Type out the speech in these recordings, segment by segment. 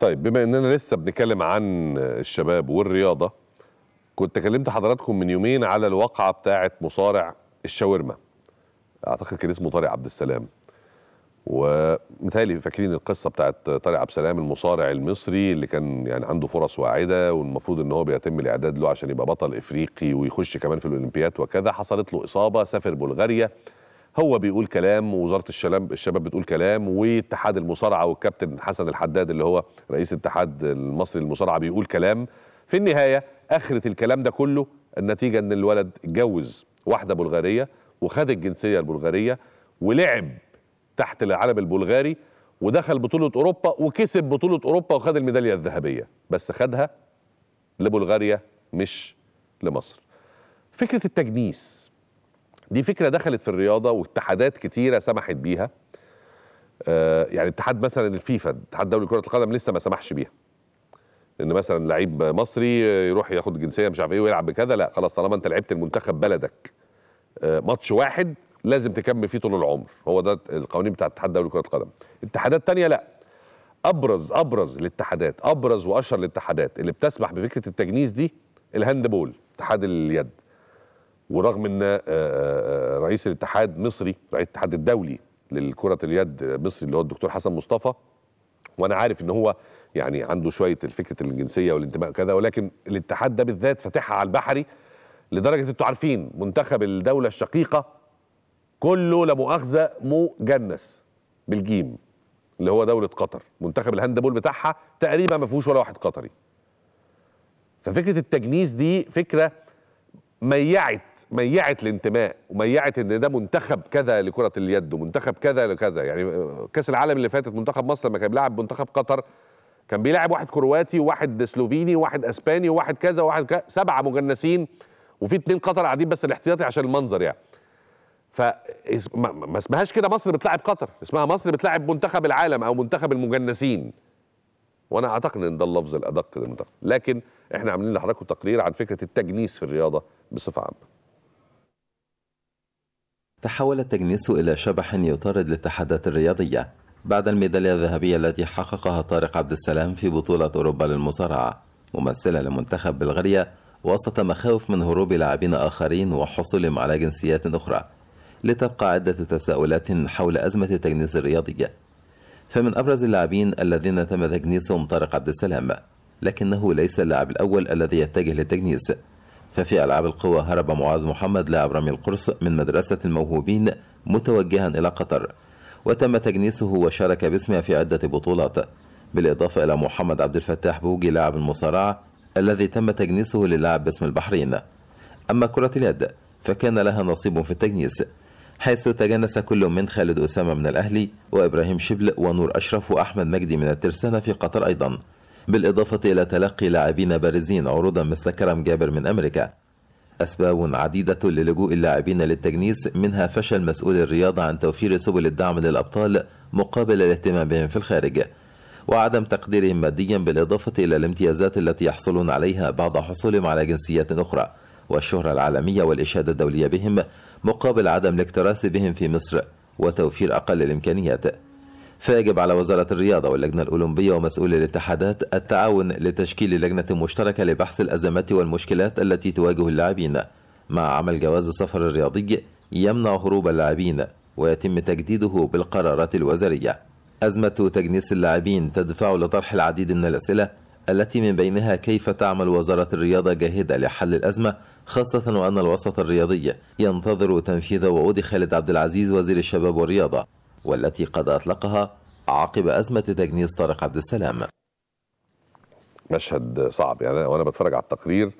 طيب بما اننا لسه بنتكلم عن الشباب والرياضه كنت كلمت حضراتكم من يومين على الواقعه بتاعه مصارع الشاورما اعتقد كان اسمه طارق عبد السلام ومتهيألي فاكرين القصه بتاعه طارق عبد السلام المصارع المصري اللي كان يعني عنده فرص واعده والمفروض ان هو بيتم الاعداد له عشان يبقى بطل افريقي ويخش كمان في الاولمبياد وكذا حصلت له اصابه سافر بلغاريا هو بيقول كلام ووزاره الشباب بتقول كلام واتحاد المصارعه والكابتن حسن الحداد اللي هو رئيس الاتحاد المصري للمصارعه بيقول كلام في النهايه اخره الكلام ده كله النتيجه ان الولد اتجوز واحده بلغاريه وخد الجنسيه البلغاريه ولعب تحت العلم البلغاري ودخل بطوله اوروبا وكسب بطوله اوروبا وخد الميداليه الذهبيه بس خدها لبلغاريا مش لمصر فكره التجنيس دي فكره دخلت في الرياضه واتحادات كتيره سمحت بيها آه يعني اتحاد مثلا الفيفا اتحاد دولي كره القدم لسه ما سمحش بيها ان مثلا لعيب مصري يروح ياخد جنسيه مش عارف ايه ويلعب بكذا لا خلاص طالما انت لعبت المنتخب بلدك آه ماتش واحد لازم تكمل فيه طول العمر هو ده القوانين بتاع الاتحاد الدولي لكره القدم اتحادات تانية لا ابرز ابرز الاتحادات ابرز واشهر الاتحادات اللي بتسمح بفكره التجنيس دي الهاندبول اتحاد اليد ورغم ان آه، آه، آه، رئيس الاتحاد مصري رئيس الاتحاد الدولي لكرة اليد مصري اللي هو الدكتور حسن مصطفى وانا عارف ان هو يعني عنده شويه الفكره الجنسيه والانتماء وكذا ولكن الاتحاد ده بالذات فاتحها على البحري لدرجه انتوا عارفين منتخب الدوله الشقيقه كله لا مؤاخذه مجنس بالجيم اللي هو دوله قطر منتخب الهاندبول بتاعها تقريبا ما فيهوش ولا واحد قطري ففكره التجنيس دي فكره ميعت ميعت الانتماء وميعت ان ده منتخب كذا لكره اليد ومنتخب كذا لكذا يعني كاس العالم اللي فاتت منتخب مصر لما كان بيلعب منتخب قطر كان بيلعب واحد كرواتي وواحد سلوفيني وواحد اسباني وواحد كذا وواحد كذا سبعه مجنسين وفي اتنين قطر قاعدين بس الاحتياطي عشان المنظر يعني ف ما اسمهاش كده مصر بتلاعب قطر اسمها مصر بتلاعب منتخب العالم او منتخب المجنسين وانا اعتقد ان ده اللفظ الادق للمنتخب لكن احنا عاملين لحضراتكم تقرير عن فكره التجنيس في الرياضه بصفه عامه تحول التجنيس إلى شبح يطارد الاتحادات الرياضية بعد الميدالية الذهبية التي حققها طارق عبد السلام في بطولة أوروبا للمصارعة ممثلا لمنتخب بلغاريا وسط مخاوف من هروب لاعبين آخرين وحصولهم على جنسيات أخرى لتبقى عدة تساؤلات حول أزمة التجنيس الرياضية فمن أبرز اللاعبين الذين تم تجنيسهم طارق عبد السلام لكنه ليس اللاعب الأول الذي يتجه للتجنيس ففي ألعاب القوى هرب معاذ محمد لاعب رمي القرص من مدرسة الموهوبين متوجها إلى قطر وتم تجنيسه وشارك باسمه في عدة بطولات بالإضافة إلى محمد عبد الفتاح بوجي لاعب المصارعة الذي تم تجنيسه للعب باسم البحرين أما كرة اليد فكان لها نصيب في التجنيس حيث تجنس كل من خالد أسامة من الأهلي وإبراهيم شبل ونور أشرف وأحمد مجدي من الترسانة في قطر أيضا بالإضافة إلى تلقي لاعبين بارزين عروضا مثل كرم جابر من أمريكا أسباب عديدة للجوء اللاعبين للتجنيس منها فشل مسؤول الرياضة عن توفير سبل الدعم للأبطال مقابل الاهتمام بهم في الخارج وعدم تقديرهم ماديا بالإضافة إلى الامتيازات التي يحصلون عليها بعد حصولهم على جنسيات أخرى والشهرة العالمية والإشادة الدولية بهم مقابل عدم الاكتراث بهم في مصر وتوفير أقل الإمكانيات فيجب على وزارة الرياضة واللجنة الأولمبية ومسؤولي الاتحادات التعاون لتشكيل لجنة مشتركة لبحث الأزمات والمشكلات التي تواجه اللاعبين مع عمل جواز السفر الرياضي يمنع هروب اللاعبين ويتم تجديده بالقرارات الوزارية أزمة تجنيس اللاعبين تدفع لطرح العديد من الأسئلة التي من بينها كيف تعمل وزارة الرياضة جاهدة لحل الأزمة خاصة وأن الوسط الرياضي ينتظر تنفيذ وعود خالد عبد العزيز وزير الشباب والرياضة والتي قد أطلقها عقب أزمة تجنيس طارق عبد السلام مشهد صعب يعني وأنا بتفرج على التقرير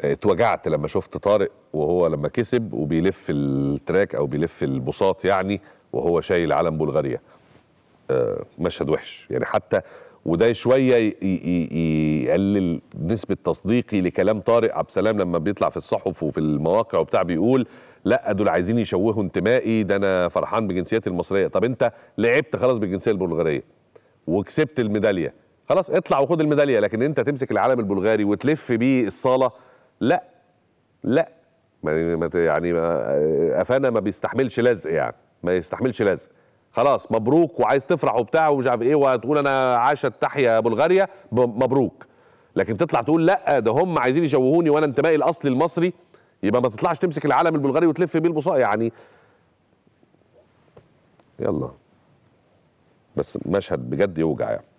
اتوجعت لما شفت طارق وهو لما كسب وبيلف التراك أو بيلف البساط يعني وهو شايل علم بلغاريا آه، مشهد وحش يعني حتى وده شويه يقلل نسبه تصديقي لكلام طارق عبد السلام لما بيطلع في الصحف وفي المواقع وبتاع بيقول لا دول عايزين يشوهوا انتمائي ده انا فرحان بجنسيتي المصريه طب انت لعبت خلاص بالجنسيه البلغاريه وكسبت الميداليه خلاص اطلع وخد الميداليه لكن انت تمسك العالم البلغاري وتلف بيه الصاله لا لا يعني قفانا ما بيستحملش لزق يعني ما يستحملش لزق خلاص مبروك وعايز تفرح وبتاع ومش عارف ايه وهتقول انا عاشت تحيا بلغاريا مبروك لكن تطلع تقول لا ده هم عايزين يشوهوني وانا انتمائي الاصلي المصري يبقى ما تطلعش تمسك العلم البلغاري وتلف بيه البصاق يعني يلا بس مشهد بجد يوجع يعني